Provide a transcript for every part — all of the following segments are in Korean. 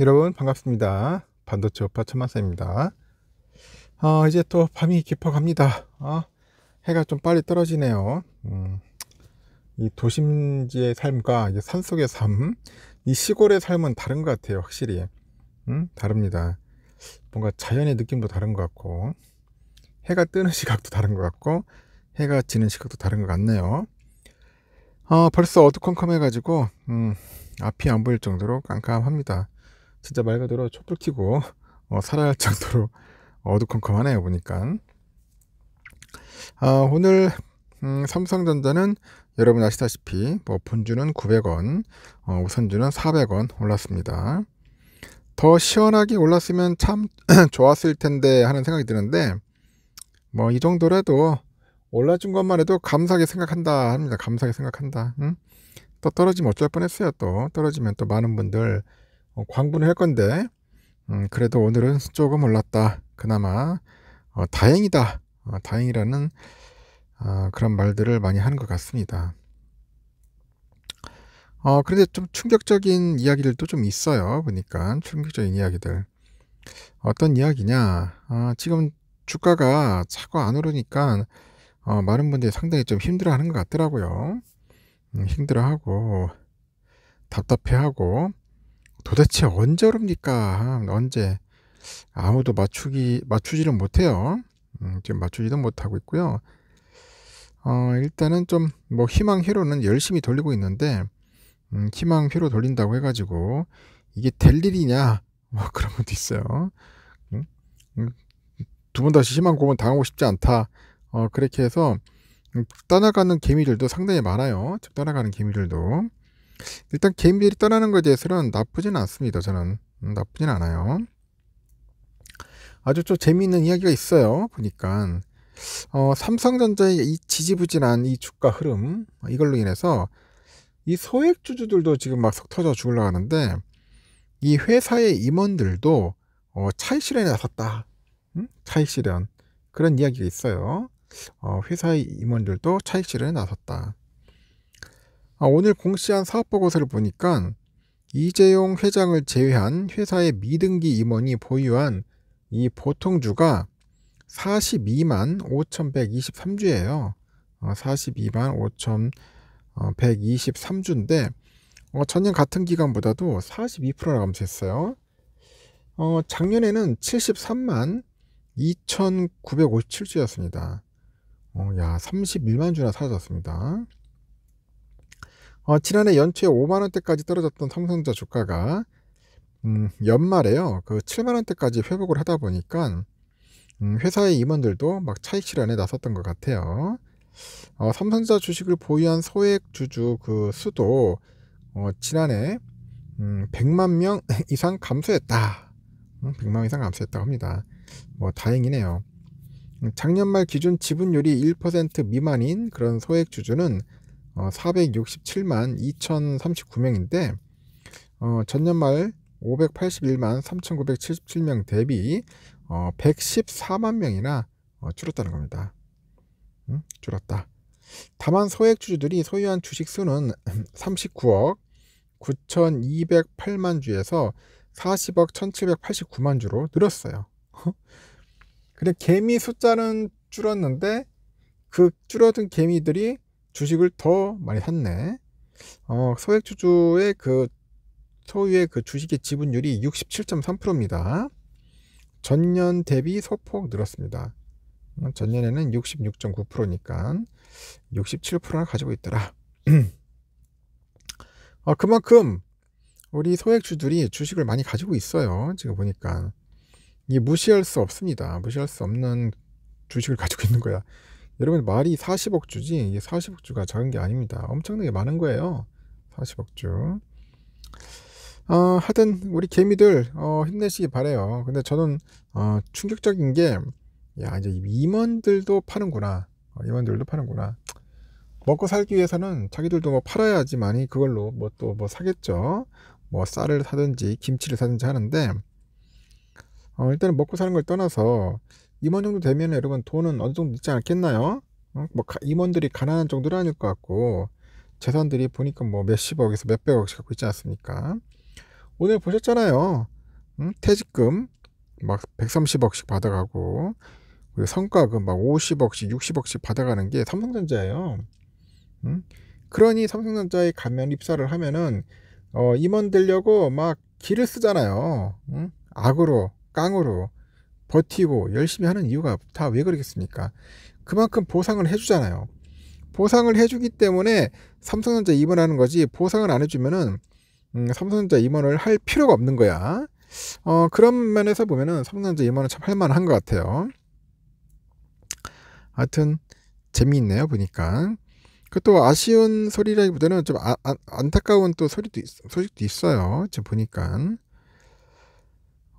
여러분 반갑습니다. 반도체 오빠 천만쌤입니다. 어, 이제 또 밤이 깊어갑니다. 어, 해가 좀 빨리 떨어지네요. 음, 이 도심지의 삶과 산속의 삶, 이 시골의 삶은 다른 것 같아요. 확실히 음, 다릅니다. 뭔가 자연의 느낌도 다른 것 같고 해가 뜨는 시각도 다른 것 같고 해가 지는 시각도 다른 것 같네요. 어, 벌써 어두컴컴해가지고 음, 앞이 안 보일 정도로 깜깜합니다. 진짜 말 그대로 촛불 켜고 어, 살아야 할 정도로 어두컴컴하네요 보니까 아, 오늘 음, 삼성전자는 여러분 아시다시피 뭐 분주는 900원, 어, 우선주는 400원 올랐습니다. 더 시원하게 올랐으면 참 좋았을 텐데 하는 생각이 드는데 뭐 이 정도라도 올라준 것만 해도 감사하게 생각한다 합니다. 감사하게 생각한다. 응? 또 떨어지면 어쩔 뻔했어요. 또 떨어지면 또 많은 분들 어, 광분을 할 건데 음, 그래도 오늘은 조금 올랐다. 그나마 어, 다행이다. 어, 다행이라는 어, 그런 말들을 많이 하는 것 같습니다. 어, 그런데 좀 충격적인 이야기들도 좀 있어요. 보니까 충격적인 이야기들. 어떤 이야기냐. 어, 지금 주가가 자꾸 안 오르니까 어, 많은 분들이 상당히 좀 힘들어하는 것 같더라고요. 음, 힘들어하고 답답해하고 도대체 언제 오릅니까? 언제? 아무도 맞추기, 맞추지를 못해요. 음, 지금 맞추지도 못하고 있고요. 어, 일단은 좀, 뭐, 희망 회로는 열심히 돌리고 있는데, 음, 희망 회로 돌린다고 해가지고, 이게 될 일이냐? 뭐, 그런 것도 있어요. 음, 음, 두번 다시 희망 고문 당하고 싶지 않다. 어, 그렇게 해서, 음, 떠나가는 개미들도 상당히 많아요. 떠나가는 개미들도. 일단 개인비율이 떠나는 것에 대해서는 나쁘진 않습니다. 저는 음, 나쁘진 않아요. 아주 좀 재미있는 이야기가 있어요. 보니까 어, 삼성전자의 이 지지부진한 이 주가 흐름 이걸로 인해서 이 소액 주주들도 지금 막 속 터져 죽으려 하는데 이 회사의 임원들도 어, 차익 실현에 나섰다. 응? 차익 실현 그런 이야기가 있어요. 어, 회사의 임원들도 차익 실현에 나섰다. 아, 오늘 공시한 사업보고서를 보니까 이재용 회장을 제외한 회사의 미등기 임원이 보유한 이 보통주가 42만 5,123주예요. 어, 42만 5,123주인데 어, 전년 같은 기간보다도 42%나 감소했어요. 어, 작년에는 73만 2,957주였습니다. 어, 야, 31만 주나 사라졌습니다. 어, 지난해 연초에 5만 원대까지 떨어졌던 삼성전자 주가가 음, 연말에요. 그 7만 원대까지 회복을 하다 보니까 음, 회사의 임원들도 막 차익 실현에 나섰던 것 같아요. 어, 삼성전자 주식을 보유한 소액 주주 그 수도 어, 지난해 음, 100만 명 이상 감소했다. 음, 100만 이상 감소했다고 합니다. 뭐 다행이네요. 작년 말 기준 지분율이 1% 미만인 그런 소액 주주는 467만 2,039명인데 어, 전년 말 581만 3,977명 대비 어, 114만 명이나 어, 줄었다는 겁니다. 음, 줄었다. 다만 소액 주주들이 소유한 주식 수는 39억 9,208만 주에서 40억 1,789만 주로 늘었어요. 근데 어? 개미 숫자는 줄었는데 그 줄어든 개미들이 주식을 더 많이 샀네. 어, 소액주주의 그 소유의 그 주식의 지분율이 67.3%입니다. 전년 대비 소폭 늘었습니다. 어, 전년에는 66.9%니까 67%나 가지고 있더라. 어, 그만큼 우리 소액주들이 주식을 많이 가지고 있어요. 지금 보니까. 이 무시할 수 없습니다. 무시할 수 없는 주식을 가지고 있는 거야. 여러분 말이 40억 주지 이게 40억 주가 작은 게 아닙니다. 엄청나게 많은 거예요. 40억 주. 어, 하여튼 우리 개미들 어, 힘내시기 바래요. 근데 저는 어, 충격적인 게야 이제 임원들도 파는구나. 어, 임원들도 파는구나. 먹고 살기 위해서는 자기들도 뭐 팔아야지만이 그걸로 뭐 또뭐 뭐 사겠죠. 뭐 쌀을 사든지 김치를 사든지 하는데 어, 일단은 먹고 사는 걸 떠나서 임원 정도 되면 여러분 돈은 어느 정도 있지 않겠나요? 어? 뭐 임원들이 가난한 정도는 아닐 것 같고 재산들이 보니까 뭐 몇십억에서 몇백억씩 갖고 있지 않습니까? 오늘 보셨잖아요. 응? 음? 퇴직금 막 130억씩 받아가고 그리고 성과금 막 50억씩 60억씩 받아가는 게 삼성전자예요. 응? 음? 그러니 삼성전자에 가면 입사를 하면은 어, 임원 되려고 막 길을 쓰잖아요. 응? 음? 악으로 깡으로 버티고 열심히 하는 이유가 다 왜 그러겠습니까? 그만큼 보상을 해주잖아요. 보상을 해주기 때문에 삼성전자 입원하는 거지 보상을 안 해주면은 음, 삼성전자 임원을 할 필요가 없는 거야. 어, 그런 면에서 보면은 삼성전자 임원은 참 할만한 것 같아요. 하여튼 재미있네요 보니까. 그또 아쉬운 소리라기보다는 좀 아, 아, 안타까운 또 소리도 있, 소식도 있어요. 지금 보니까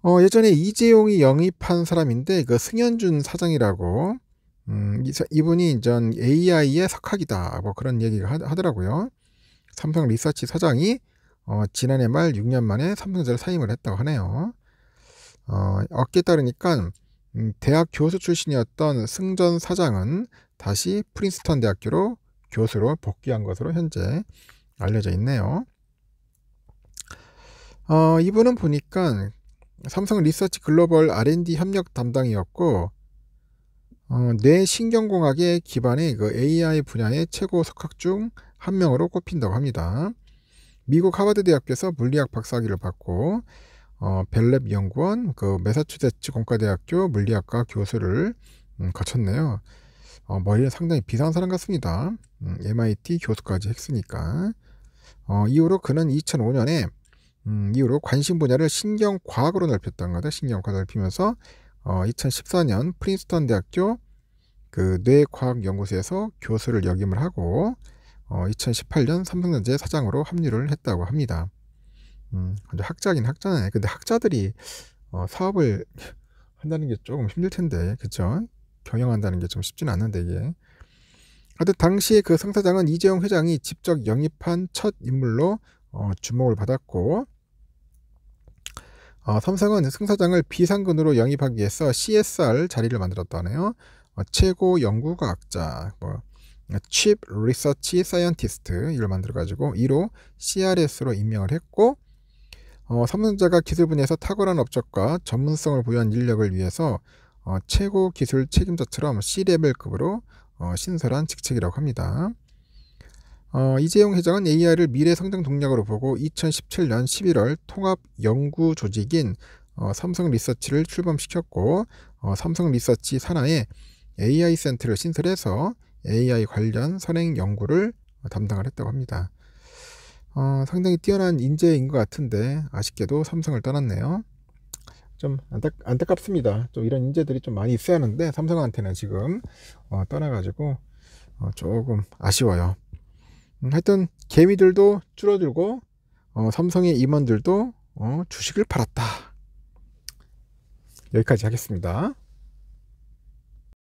어, 예전에 이재용이 영입한 사람인데 그 승현준 사장이라고 음, 이분이 전 AI의 석학이다 뭐 그런 얘기가 하, 더라고요 삼성 리서치 사장이 어, 지난해 말 6년 만에 삼성전자를 사임을 했다고 하네요. 어, 업계 따르니까 음, 대학 교수 출신이었던 승전 사장은 다시 프린스턴 대학교로 교수로 복귀한 것으로 현재 알려져 있네요. 어, 이분은 보니까 삼성 리서치 글로벌 R&D 협력 담당이었고 어, 뇌신경공학의 기반의 그 AI 분야의 최고 석학 중 한 명으로 꼽힌다고 합니다. 미국 하버드 대학교에서 물리학 박사학위를 받고 어, 벨랩 연구원 그메사추세츠 공과대학교 물리학과 교수를 음, 거쳤네요. 어, 머리는 상당히 비상한 사람 같습니다. 음, MIT 교수까지 했으니까. 어, 이후로 그는 2005년에 음, 이후로 관심 분야를 신경과학으로 넓혔던 거다. 신경과 넓히면서 어, 2014년 프린스턴 대학교 그 뇌과학연구소에서 교수를 역임을 하고 어, 2018년 삼성전자 사장으로 합류를 했다고 합니다. 음, 학자긴 학자네. 근데 학자들이 어, 사업을 한다는 게 조금 힘들 텐데, 그죠 경영한다는 게 좀쉽지는 않은데, 이게. 하여튼 당시에 그 상사장은 이재용 회장이 직접 영입한 첫 인물로 어, 주목을 받았고 어, 삼성은 승사장을 비상근으로 영입하기 위해서 CSR 자리를 만들었다네요. 어, 최고 연구과학자, 뭐, Chief Research Scientist 이를 만들어가지고 1호 CRS로 임명을 했고 어, 삼성자가 기술 분야에서 탁월한 업적과 전문성을 보유한 인력을 위해서 어, 최고 기술 책임자처럼 C레벨급으로 어, 신설한 직책이라고 합니다. 어, 이재용 회장은 AI를 미래 성장 동력으로 보고 2017년 11월 통합 연구 조직인 어, 삼성 리서치를 출범시켰고 어, 삼성 리서치 산하에 AI 센터를 신설해서 AI 관련 선행 연구를 담당을 했다고 합니다. 어, 상당히 뛰어난 인재인 것 같은데 아쉽게도 삼성을 떠났네요. 좀 안타, 안타깝습니다. 좀 이런 인재들이 좀 많이 있어야 하는데 삼성한테는 지금 어, 떠나가지고 어, 조금 아쉬워요. 음, 하여튼 개미들도 줄어들고 어, 삼성의 임원들도 어, 주식을 팔았다. 여기까지 하겠습니다.